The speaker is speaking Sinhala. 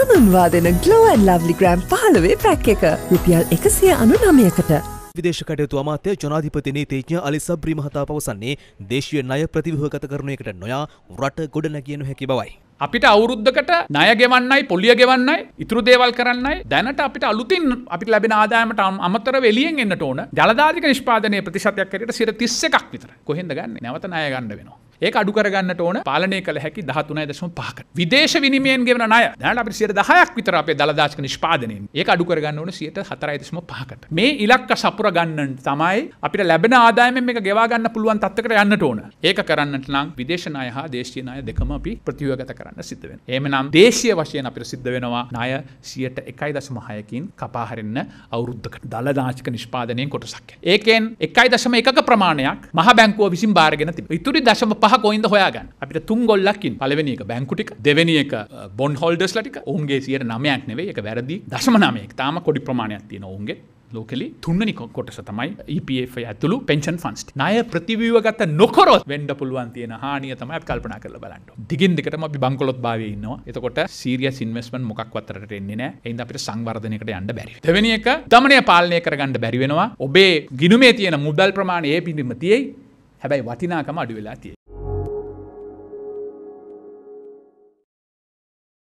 හඳුන්වා දෙන ගලෝවන් ලවලි ග්‍රෑම් පහලවේ පැක් එක රුපියල් එකසිය අනු නමයකට විදේශ කටයුතු අමාත්‍ය ජනාධිපති නීතිඥ අලිස බ්‍රිමහතා පවසන්නේ දේශීය ණය ප්‍රතිව්‍යුහගත කරණයකට නොයා රට ගොඩනැගිය නොහැකි බවයි. අපිට අවුරුද්ධකට ණය ගෙවන්නයි පොලිය ගෙවන්නයි ඉතුරු දේවල් කරන්නයි දැනට අපිට අලුතින් අපිට ලැබෙන ආදායමට අමතර එළියෙන් එන්නට ඕන ජලදාධික නිෂ්පාදනයේ ප්‍රතිශතයක් හැටියට 31ක් විතර. කොහෙන්ද ගන්නේ? නැවත ණය ගන්න වෙනවා. ඒ අඩුරගන්න ඕන පාලනය කළ හැකි දහතුන දසම පහක විදේශ විනිමයෙන් ගෙන අය දැනට අපි සියට දහයක් විතර අපේ දළදාශක නිෂ්පාදනයෙන් ඒ අඩුරගන්න ඕන සියට හතරයිදශම පහකට මේ ඉලක්ක සපුර ගන්නන් තමයි අපිට ලැබෙන ආදායම මේ ගෙවාගන්න පුළුවන් තත්කට යන්නට ඕන ඒක කරන්නට නම් විදේශනාය හා දේශීනය දෙකම අපි ප්‍රතියෝගත කරන්න සිද්ධවෙන ඒමනම් දේශය වශයෙන් අපිට සිද්ධ වෙනවා නාය සියට එකයි දශම හයකින් කපාහරන්න අවුරුද්ධකට දළදාශක නිෂ්පාදනයෙන් කොටසක් ඒකෙන් එකයි දශම එක ප්‍රමාණයක් මහ බැංකුව විසින් භාරගෙන තිබ ඉතුරි දශම පහ කොයින්ද හොයාගන්න අපිට තුන් ගොල්ලක්කින් පලවෙනි එක බැංකුටික දෙවැනි එක බොන් හොල්ඩස් ලටික ඔුන්ගේ සියට නමයක් නෙවේ එක වැරදි දශමනමයෙක් තාම කොඩි ප්‍රමාණයක් තියෙන ඔුන්ගේ ලෝකෙලි තුන්නනි කොටස තමයි EPF ඇතුළු පෙන්ෂන් ෆන්ස්ට නය ප්‍රතිවීව ගත නොකොරොත් වැඩ පුළුවන් තියෙන හානිය තමයි කල්පන කරල බලට දිගින් දෙකටම අපි බංකොලොත් භාවයන්නවා එතකොට සීරිය සින්වස්මන් මොක්වතරට එන්නේ නෑ එයින් අපිට සංවර්ධනයකට යන්න බැරි දෙවැනි එක දමනය පාලනය කරගන්න බැරිවෙනවා ඔබේ ගිනුමේ තියෙන මුදල් ප්‍රමාණය ඒ පිඳිම තියෙයි හැබැයි වටිනාකම අඩු වෙලා තිය